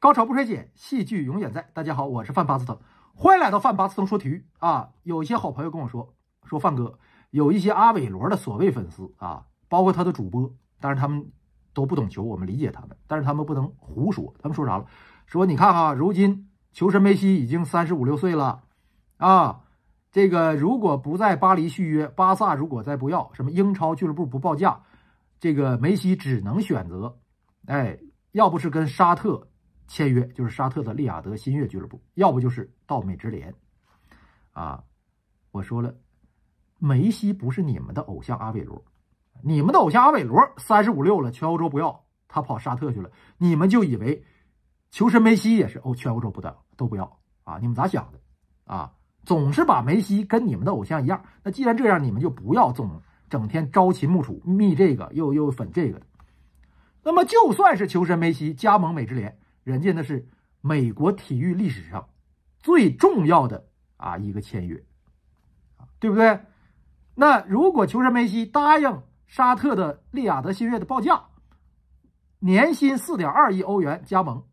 高潮不衰减，戏剧永远在。大家好，我是范巴斯滕，欢迎来到范巴斯滕说体育啊。有一些好朋友跟我说，说范哥有一些阿伟罗的所谓粉丝啊，包括他的主播，但是他们都不懂球，我们理解他们，但是他们不能胡说。他们说啥了？说你看啊，如今球神梅西已经三十五六岁了啊，这个如果不在巴黎续约，巴萨如果再不要什么英超俱乐部不报价，这个梅西只能选择，哎，要不是跟沙特。签约就是沙特的利雅得新月俱乐部，要不就是到美职联。啊，我说了，梅西不是你们的偶像阿韦罗，你们的偶像阿韦罗三十五六了，全欧洲不要他跑沙特去了，你们就以为求神梅西也是欧全欧洲不得都不要啊？你们咋想的啊？总是把梅西跟你们的偶像一样。那既然这样，你们就不要总整天朝秦暮楚，密这个又又粉这个的。那么就算是求神梅西加盟美职联。人家那是美国体育历史上最重要的啊一个签约，对不对？那如果球神梅西答应沙特的利雅得新月的报价，年薪四点二亿欧元加盟，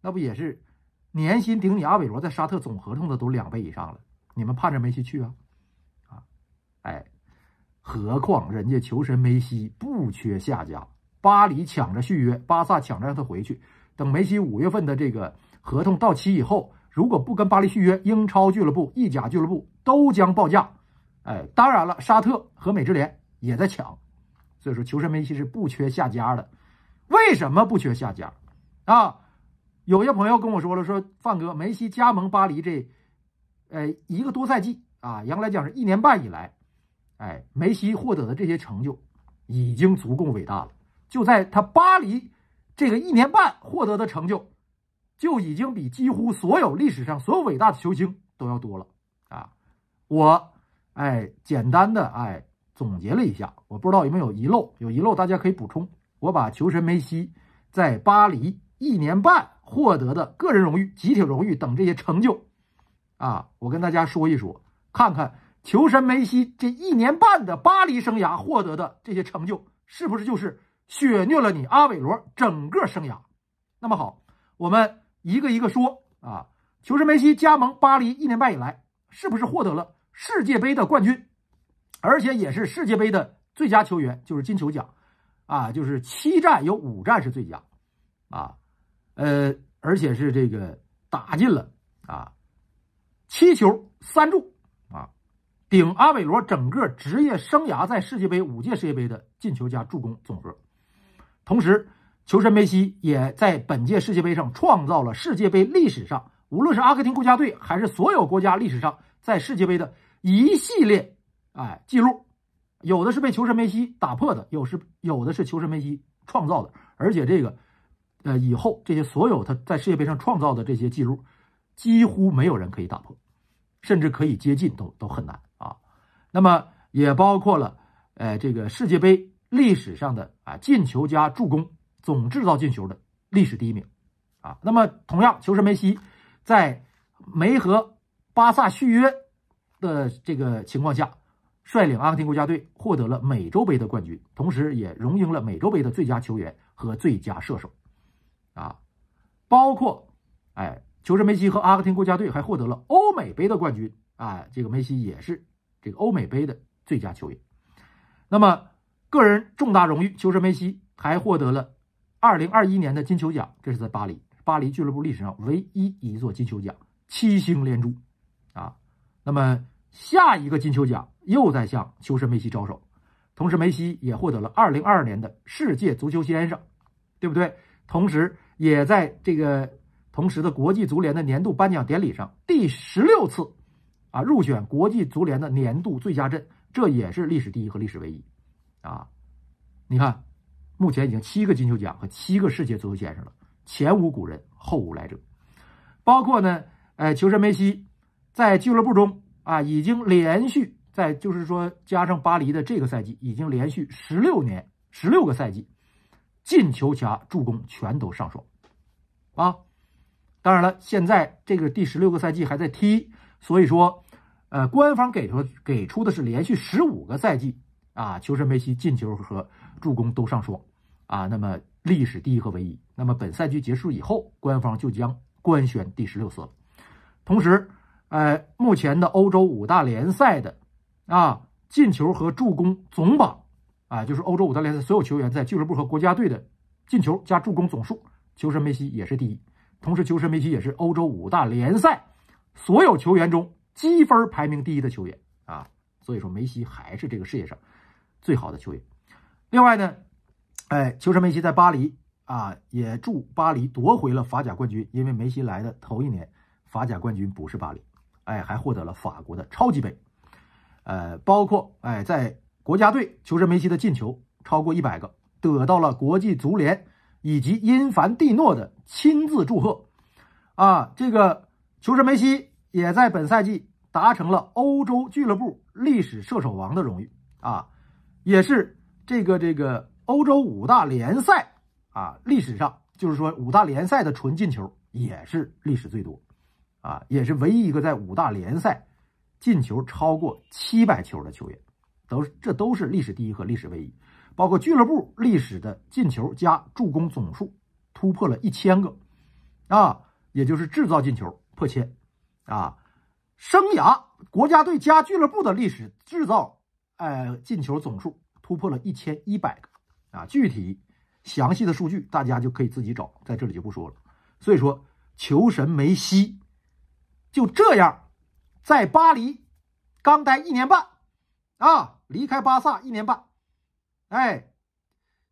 那不也是年薪顶你阿韦罗在沙特总合同的都两倍以上了？你们盼着梅西去啊？啊，哎，何况人家球神梅西不缺下家，巴黎抢着续约，巴萨抢着让他回去。等梅西五月份的这个合同到期以后，如果不跟巴黎续约，英超俱乐部、意甲俱乐部都将报价。哎，当然了，沙特和美职联也在抢，所以说求神梅西是不缺下家的。为什么不缺下家？啊？有些朋友跟我说了，说范哥，梅西加盟巴黎这，呃，一个多赛季啊，严格来讲是一年半以来，哎，梅西获得的这些成就已经足够伟大了。就在他巴黎。这个一年半获得的成就，就已经比几乎所有历史上所有伟大的球星都要多了啊！我哎简单的哎总结了一下，我不知道有没有遗漏，有遗漏大家可以补充。我把球神梅西在巴黎一年半获得的个人荣誉、集体荣誉等这些成就，啊，我跟大家说一说，看看球神梅西这一年半的巴黎生涯获得的这些成就，是不是就是。血虐了你阿伟罗整个生涯，那么好，我们一个一个说啊。球是梅西加盟巴黎一年半以来，是不是获得了世界杯的冠军，而且也是世界杯的最佳球员，就是金球奖啊，就是七战有五战是最佳啊，呃，而且是这个打进了啊七球三助啊，顶阿伟罗整个职业生涯在世界杯五届世界杯的进球加助攻总和。同时，球神梅西也在本届世界杯上创造了世界杯历史上，无论是阿根廷国家队还是所有国家历史上在世界杯的一系列哎记录，有的是被球神梅西打破的，有是有的是球神梅西创造的。而且这个，呃，以后这些所有他在世界杯上创造的这些记录，几乎没有人可以打破，甚至可以接近都都很难啊。那么也包括了，呃，这个世界杯。历史上的啊进球加助攻总制造进球的历史第一名，啊，那么同样，球神梅西在梅和巴萨续约的这个情况下，率领阿根廷国家队获得了美洲杯的冠军，同时也荣膺了美洲杯的最佳球员和最佳射手，啊，包括哎，球神梅西和阿根廷国家队还获得了欧美杯的冠军，啊，这个梅西也是这个欧美杯的最佳球员，那么。个人重大荣誉，球神梅西还获得了二零二一年的金球奖，这是在巴黎，巴黎俱乐部历史上唯一一座金球奖，七星连珠，啊，那么下一个金球奖又在向球神梅西招手，同时梅西也获得了二零二二年的世界足球先生，对不对？同时也在这个同时的国际足联的年度颁奖典礼上第十六次，啊，入选国际足联的年度最佳阵，这也是历史第一和历史唯一。啊，你看，目前已经七个金球奖和七个世界足球先生了，前无古人，后无来者。包括呢，呃，球神梅西在俱乐部中啊，已经连续在，就是说，加上巴黎的这个赛季，已经连续十六年、十六个赛季，进球加助攻全都上双啊，当然了，现在这个第十六个赛季还在踢，所以说，呃，官方给出给出的是连续十五个赛季。啊，球神梅西进球和助攻都上双啊，那么历史第一和唯一。那么本赛季结束以后，官方就将官宣第十六次了。同时，呃，目前的欧洲五大联赛的啊进球和助攻总榜啊，就是欧洲五大联赛所有球员在俱乐部和国家队的进球加助攻总数，球神梅西也是第一。同时，球神梅西也是欧洲五大联赛所有球员中积分排名第一的球员啊。所以说，梅西还是这个世界上。最好的球员，另外呢，哎，球神梅西在巴黎啊，也助巴黎夺回了法甲冠军。因为梅西来的头一年，法甲冠军不是巴黎，哎，还获得了法国的超级杯。呃，包括哎，在国家队，球神梅西的进球超过一百个，得到了国际足联以及因凡蒂诺的亲自祝贺。啊，这个球神梅西也在本赛季达成了欧洲俱乐部历史射手王的荣誉啊。也是这个这个欧洲五大联赛啊，历史上就是说五大联赛的纯进球也是历史最多，啊，也是唯一一个在五大联赛进球超过七百球的球员，都这都是历史第一和历史唯一，包括俱乐部历史的进球加助攻总数突破了一千个，啊，也就是制造进球破千，啊，生涯国家队加俱乐部的历史制造。呃进球总数突破了一千一百个啊！具体详细的数据大家就可以自己找，在这里就不说了。所以说，球神梅西就这样，在巴黎刚待一年半啊，离开巴萨一年半，哎，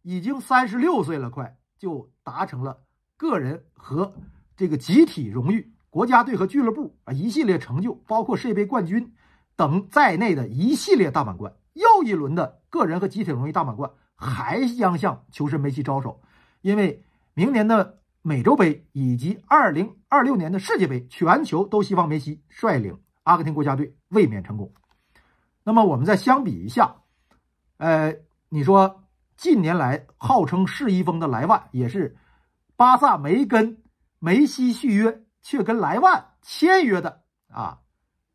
已经三十六岁了，快就达成了个人和这个集体荣誉，国家队和俱乐部啊一系列成就，包括世界杯冠军。等在内的一系列大满贯，又一轮的个人和集体荣誉大满贯还将向球神梅西招手，因为明年的美洲杯以及2026年的世界杯，全球都希望梅西率领阿根廷国家队卫冕成功。那么，我们再相比一下，呃，你说近年来号称世一峰的莱万，也是巴萨没跟梅西续约，却跟莱万签约的啊？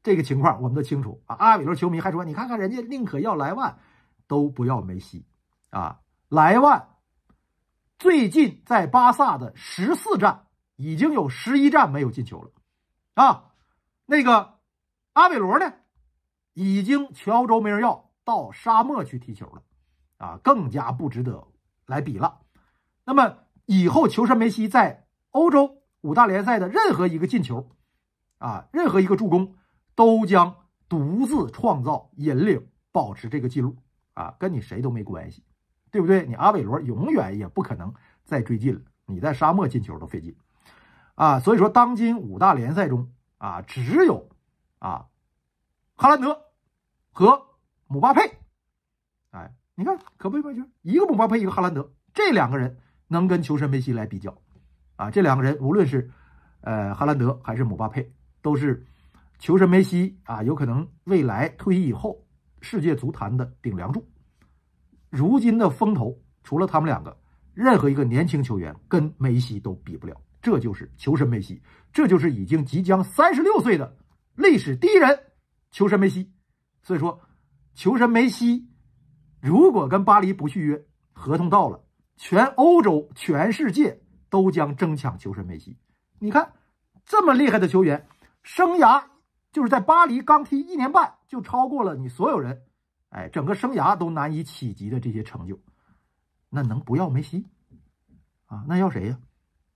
这个情况我们都清楚啊！阿比罗球迷还说：“你看看人家宁可要莱万，都不要梅西啊！”莱万最近在巴萨的十四战，已经有十一战没有进球了啊！那个阿比罗呢，已经全欧洲没人要，到沙漠去踢球了啊！更加不值得来比了。那么以后，球神梅西在欧洲五大联赛的任何一个进球啊，任何一个助攻。都将独自创造、引领、保持这个记录啊，跟你谁都没关系，对不对？你阿韦罗永远也不可能再追进了，你在沙漠进球都费劲啊。所以说，当今五大联赛中啊，只有啊，哈兰德和姆巴佩，哎，你看可不完全，一个姆巴佩，一个哈兰德，这两个人能跟球神梅西来比较啊？这两个人无论是呃哈兰德还是姆巴佩，都是。球神梅西啊，有可能未来退役以后，世界足坛的顶梁柱。如今的风头，除了他们两个，任何一个年轻球员跟梅西都比不了。这就是球神梅西，这就是已经即将三十六岁的历史第一人求神梅西。所以说，求神梅西如果跟巴黎不续约，合同到了，全欧洲、全世界都将争抢求神梅西。你看，这么厉害的球员，生涯。就是在巴黎刚踢一年半，就超过了你所有人，哎，整个生涯都难以企及的这些成就，那能不要梅西啊？那要谁呀？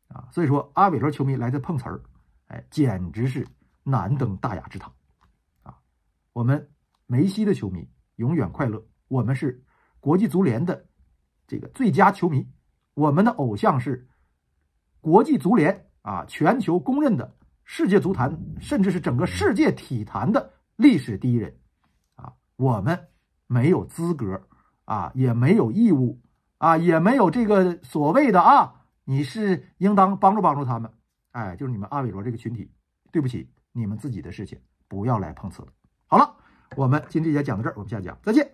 啊，所以说阿比罗球迷来这碰瓷儿，哎，简直是难登大雅之堂啊！我们梅西的球迷永远快乐，我们是国际足联的这个最佳球迷，我们的偶像是国际足联啊，全球公认的。世界足坛，甚至是整个世界体坛的历史第一人，啊，我们没有资格，啊，也没有义务，啊，也没有这个所谓的啊，你是应当帮助帮助他们，哎，就是你们阿伟罗这个群体，对不起，你们自己的事情不要来碰瓷。好了，我们今天也讲到这儿，我们下讲，再见。